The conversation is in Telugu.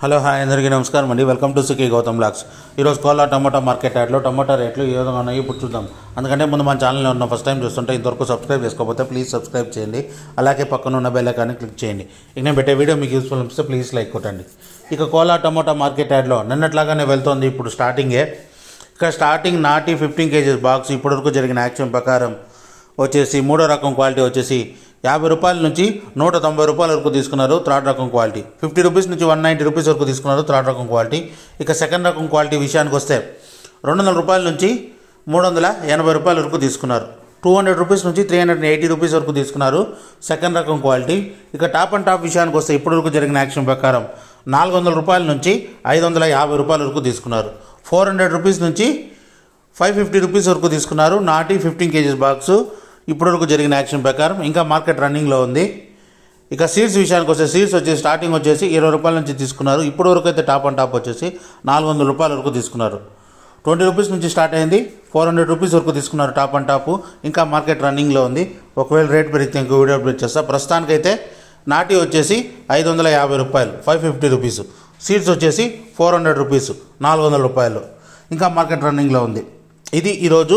హలో హాయ్ అందరికీ నమస్కారం అండి వెల్కమ్ టు సుఖీ గౌతమ్ బ్లాగ్స్ ఈరోజు కోలా టమాటా మార్కెట్ యాడ్లో టమాటా రేట్లు ఏ విధంగా ఉన్నాయి ఇప్పుడు చూద్దాం అందుకంటే ముందు మన ఛానల్లో ఉన్న ఫస్ట్ టైం చూస్తుంటే ఇంతవరకు సబ్స్క్రైబ్ చేసుకోకపోతే ప్లీజ్ సబ్స్క్రైబ్ చేయండి అలాగే పక్కన ఉన్న బెల్ ఐకాన్ని క్లిక్ చేయండి ఇక నేను పెట్టే వీడియో మీకు యూస్ఫుల్ అనిపిస్తే ప్లీజ్ లైక్ కొట్టండి ఇక కోలా టమాటా మార్కెట్ యాడ్లో నిన్నట్లాగానే వెళ్తుంది ఇప్పుడు స్టార్టింగే ఇక స్టార్టింగ్ నాటి ఫిఫ్టీన్ కేజీస్ బాక్స్ ఇప్పటివరకు జరిగిన యాక్షన్ ప్రకారం వచ్చేసి మూడో రకం క్వాలిటీ వచ్చేసి యాభై రూపాయల నుంచి నూట తొంభై రూపాయల వరకు తీసుకున్నారు థర్డ్ రకం క్వాలిటీ ఫిఫ్టీ రూపీస్ నుంచి వన్ నైంటీ రూపీస్ వరకు తీసుకున్నారు థర్డ్ రకం క్వాలిటీ ఇక సెకండ్ రకం క్వాలిటీ విషయానికి వస్తే రెండు వందల రూపాయల నుంచి మూడు వందల ఎనభై రూపాయల వరకు తీసుకున్నారు టూ హండ్రెడ్ రూపీస్ నుంచి త్రీ హండ్రెడ్ ఎయిటీ రూపీస్ వరకు తీసుకున్నారు సెకండ్ రకం క్వాలిటీ ఇక టాప్ అండ్ టాప్ విషయానికి వస్తే ఇప్పటి వరకు జరిగిన యాక్షన్ ప్రకారం నాలుగు వందల రూపాయల నుంచి ఐదు వందల యాభై రూపాయల వరకు తీసుకున్నారు ఫోర్ హండ్రెడ్ రూపీస్ నుంచి ఫైవ్ ఫిఫ్టీ రూపీస్ వరకు తీసుకున్నారు నాటి ఫిఫ్టీన్ కేజీస్ బాక్సు ఇప్పటివరకు జరిగిన యాక్షన్ ప్రకారం ఇంకా మార్కెట్ రన్నింగ్లో ఉంది ఇక సీడ్స్ విషయానికి వస్తే సీడ్స్ వచ్చేసి స్టార్టింగ్ వచ్చేసి ఇరవై రూపాయల నుంచి తీసుకున్నారు ఇప్పటి వరకు అయితే టాప్ అండ్ టాప్ వచ్చేసి నాలుగు వందల రూపాయల వరకు తీసుకున్నారు ట్వంటీ రూపీస్ నుంచి స్టార్ట్ అయింది ఫోర్ హండ్రెడ్ రూపీస్ వరకు తీసుకున్నారు టాప్ అండ్ టాప్ ఇంకా మార్కెట్ రన్నింగ్లో ఉంది ఒకవేళ రేట్ పెరిగితే ఇంకో వీడియో అప్డేట్ చేస్తా ప్రస్తుతానికైతే నాటి వచ్చేసి ఐదు వందల యాభై రూపాయలు ఫైవ్ ఫిఫ్టీ రూపీస్ సీడ్స్ వచ్చేసి ఫోర్ హండ్రెడ్ రూపీస్ నాలుగు వందల రూపాయలు ఇంకా మార్కెట్ రన్నింగ్లో ఉంది ఇది ఈరోజు